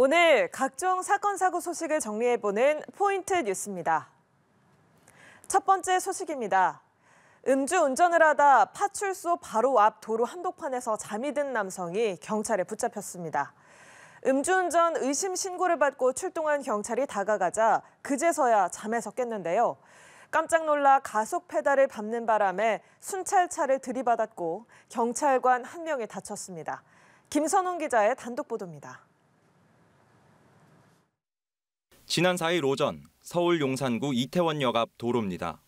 오늘 각종 사건 사고 소식을 정리해보는 포인트 뉴스입니다. 첫 번째 소식입니다. 음주 운전을 하다 파출소 바로 앞 도로 한복판에서 잠이 든 남성이 경찰에 붙잡혔습니다. 음주운전 의심 신고를 받고 출동한 경찰이 다가가자 그제서야 잠에서 깼는데요. 깜짝 놀라 가속 페달을 밟는 바람에 순찰차를 들이받았고 경찰관 한 명이 다쳤습니다. 김선웅 기자의 단독 보도입니다. 지난 4일 오전 서울 용산구 이태원역 앞 도로입니다.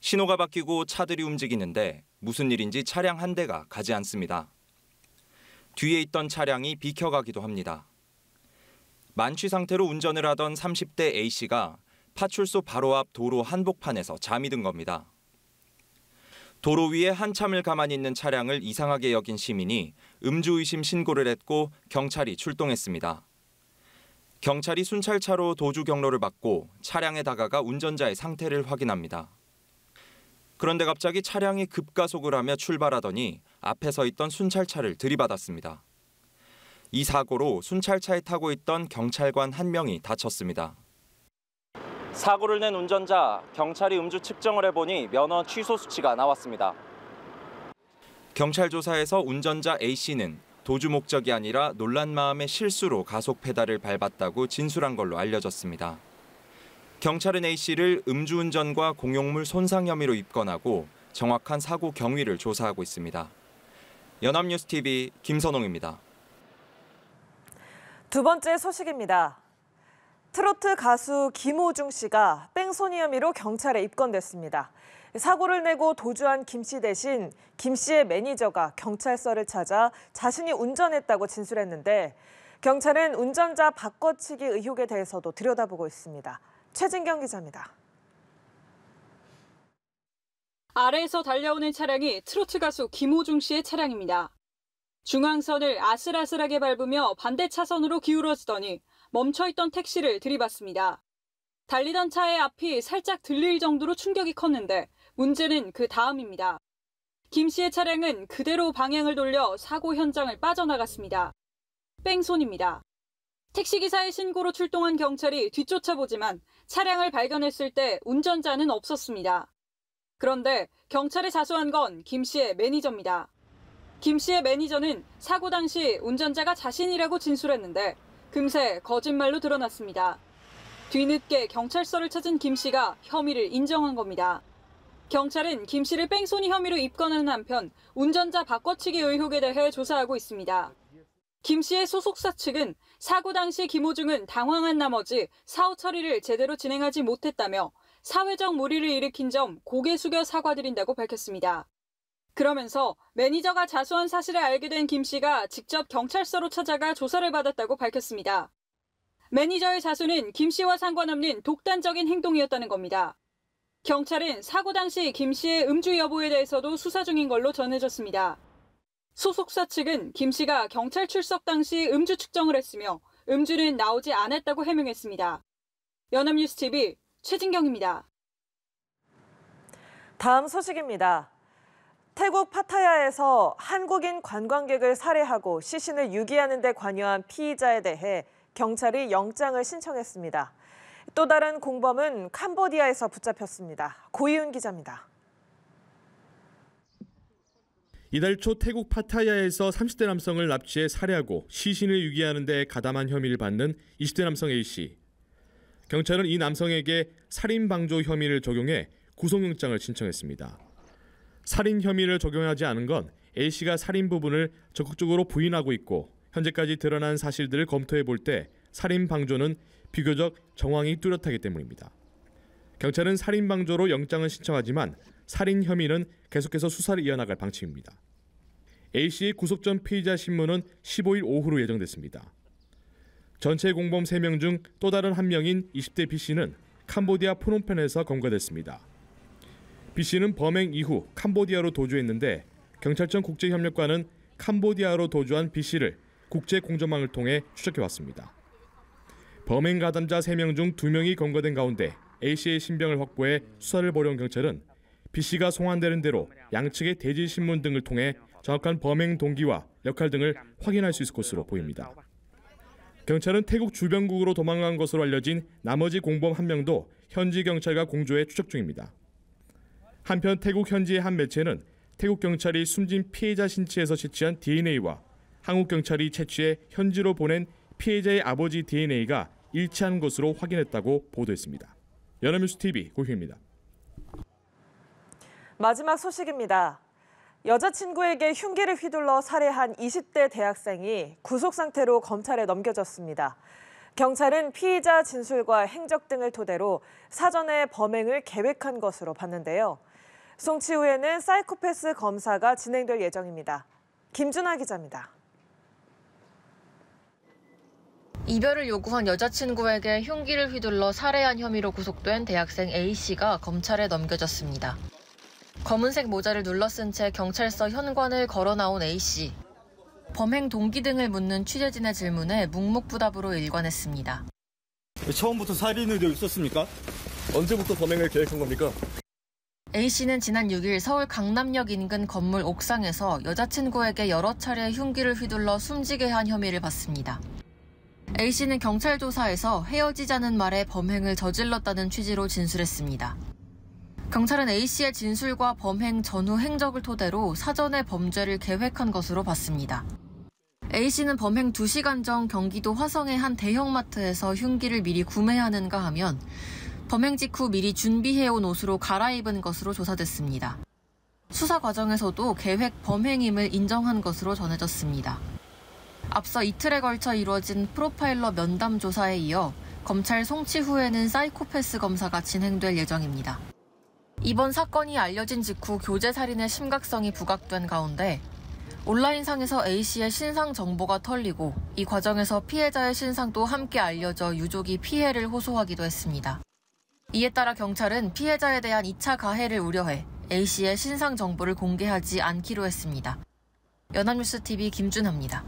신호가 바뀌고 차들이 움직이는데 무슨 일인지 차량 한 대가 가지 않습니다. 뒤에 있던 차량이 비켜가기도 합니다. 만취 상태로 운전을 하던 30대 A씨가 파출소 바로 앞 도로 한복판에서 잠이 든 겁니다. 도로 위에 한참을 가만히 있는 차량을 이상하게 여긴 시민이 음주 의심 신고를 했고 경찰이 출동했습니다. 경찰이 순찰차로 도주 경로를 막고 차량에 다가가 운전자의 상태를 확인합니다. 그런데 갑자기 차량이 급가속을 하며 출발하더니 앞에 서 있던 순찰차를 들이받았습니다. 이 사고로 순찰차에 타고 있던 경찰관 한 명이 다쳤습니다. 사고를 낸 운전자, 경찰이 음주 측정을 해보니 면허 취소 수치가 나왔습니다. 경찰 조사에서 운전자 A씨는 도주 목적이 아니라 놀란 마음에 실수로 가속 페달을 밟았다고 진술한 걸로 알려졌습니다. 경찰은 A씨를 음주운전과 공용물 손상 혐의로 입건하고 정확한 사고 경위를 조사하고 있습니다. 연합뉴스TV 김선홍입니다. 두 번째 소식입니다. 트로트 가수 김호중 씨가 뺑소니 혐의로 경찰에 입건됐습니다. 사고를 내고 도주한 김씨 대신 김 씨의 매니저가 경찰서를 찾아 자신이 운전했다고 진술했는데 경찰은 운전자 바꿔치기 의혹에 대해서도 들여다보고 있습니다. 최진경 기자입니다. 아래에서 달려오는 차량이 트로트 가수 김호중 씨의 차량입니다. 중앙선을 아슬아슬하게 밟으며 반대 차선으로 기울어지더니 멈춰있던 택시를 들이받습니다. 달리던 차의 앞이 살짝 들릴 정도로 충격이 컸는데 문제는 그 다음입니다. 김 씨의 차량은 그대로 방향을 돌려 사고 현장을 빠져나갔습니다. 뺑손입니다. 택시기사의 신고로 출동한 경찰이 뒤쫓아보지만 차량을 발견했을 때 운전자는 없었습니다. 그런데 경찰에 자수한 건 김 씨의 매니저입니다. 김 씨의 매니저는 사고 당시 운전자가 자신이라고 진술했는데 금세 거짓말로 드러났습니다. 뒤늦게 경찰서를 찾은 김 씨가 혐의를 인정한 겁니다. 경찰은 김 씨를 뺑소니 혐의로 입건하는 한편 운전자 바꿔치기 의혹에 대해 조사하고 있습니다. 김 씨의 소속사 측은 사고 당시 김호중은 당황한 나머지 사후 처리를 제대로 진행하지 못했다며 사회적 물의를 일으킨 점 고개 숙여 사과드린다고 밝혔습니다. 그러면서 매니저가 자수한 사실을 알게 된 김 씨가 직접 경찰서로 찾아가 조사를 받았다고 밝혔습니다. 매니저의 자수는 김 씨와 상관없는 독단적인 행동이었다는 겁니다. 경찰은 사고 당시 김 씨의 음주 여부에 대해서도 수사 중인 걸로 전해졌습니다. 소속사 측은 김 씨가 경찰 출석 당시 음주 측정을 했으며 음주는 나오지 않았다고 해명했습니다. 연합뉴스 TV 최진경입니다. 다음 소식입니다. 태국 파타야에서 한국인 관광객을 살해하고 시신을 유기하는 데 관여한 피의자에 대해 경찰이 영장을 신청했습니다. 또 다른 공범은 캄보디아에서 붙잡혔습니다. 고이훈 기자입니다. 이달 초 태국 파타야에서 30대 남성을 납치해 살해하고 시신을 유기하는 데 가담한 혐의를 받는 20대 남성 A씨. 경찰은 이 남성에게 살인방조 혐의를 적용해 구속영장을 신청했습니다. 살인 혐의를 적용하지 않은 건 A씨가 살인 부분을 적극적으로 부인하고 있고 현재까지 드러난 사실들을 검토해 볼 때 살인방조는 비교적 정황이 뚜렷하기 때문입니다. 경찰은 살인방조로 영장을 신청하지만 살인 혐의는 계속해서 수사를 이어나갈 방침입니다. A씨의 구속 전 피의자 신문은 15일 오후로 예정됐습니다. 전체 공범 3명 중 또 다른 한 명인 20대 B씨는 캄보디아 프놈펜에서 검거됐습니다. B씨는 범행 이후 캄보디아로 도주했는데 경찰청 국제협력관은 캄보디아로 도주한 B씨를 국제공조망을 통해 추적해왔습니다. 범행 가담자 3명 중 2명이 검거된 가운데 A씨의 신병을 확보해 수사를 벌여온 경찰은 B씨가 송환되는 대로 양측의 대지신문 등을 통해 정확한 범행 동기와 역할 등을 확인할 수 있을 것으로 보입니다. 경찰은 태국 주변국으로 도망간 것으로 알려진 나머지 공범 한 명도 현지 경찰과 공조해 추적 중입니다. 한편 태국 현지의 한 매체는 태국 경찰이 숨진 피해자 신체에서 채취한 DNA와 한국 경찰이 채취해 현지로 보낸 피해자의 아버지 DNA가 일치한 것으로 확인했다고 보도했습니다. 연합뉴스 TV 고효입니다. 마지막 소식입니다. 여자친구에게 흉기를 휘둘러 살해한 20대 대학생이 구속 상태로 검찰에 넘겨졌습니다. 경찰은 피의자 진술과 행적 등을 토대로 사전에 범행을 계획한 것으로 봤는데요. 송치후에는 사이코패스 검사가 진행될 예정입니다. 김준아 기자입니다. 이별을 요구한 여자친구에게 흉기를 휘둘러 살해한 혐의로 구속된 대학생 A씨가 검찰에 넘겨졌습니다. 검은색 모자를 눌러쓴 채 경찰서 현관을 걸어 나온 A씨. 범행 동기 등을 묻는 취재진의 질문에 묵묵부답으로 일관했습니다. 처음부터 살인 의도 있었습니까? 언제부터 범행을 계획한 겁니까? A씨는 지난 6일 서울 강남역 인근 건물 옥상에서 여자친구에게 여러 차례 흉기를 휘둘러 숨지게 한 혐의를 받습니다. A씨는 경찰 조사에서 헤어지자는 말에 범행을 저질렀다는 취지로 진술했습니다. 경찰은 A씨의 진술과 범행 전후 행적을 토대로 사전에 범죄를 계획한 것으로 봤습니다. A씨는 범행 2시간 전 경기도 화성의 한 대형마트에서 흉기를 미리 구매하는가 하면 범행 직후 미리 준비해온 옷으로 갈아입은 것으로 조사됐습니다. 수사 과정에서도 계획 범행임을 인정한 것으로 전해졌습니다. 앞서 이틀에 걸쳐 이루어진 프로파일러 면담 조사에 이어 검찰 송치 후에는 사이코패스 검사가 진행될 예정입니다. 이번 사건이 알려진 직후 교제 살인의 심각성이 부각된 가운데 온라인상에서 A씨의 신상 정보가 털리고 이 과정에서 피해자의 신상도 함께 알려져 유족이 피해를 호소하기도 했습니다. 이에 따라 경찰은 피해자에 대한 2차 가해를 우려해 A씨의 신상 정보를 공개하지 않기로 했습니다. 연합뉴스TV 김준합니다.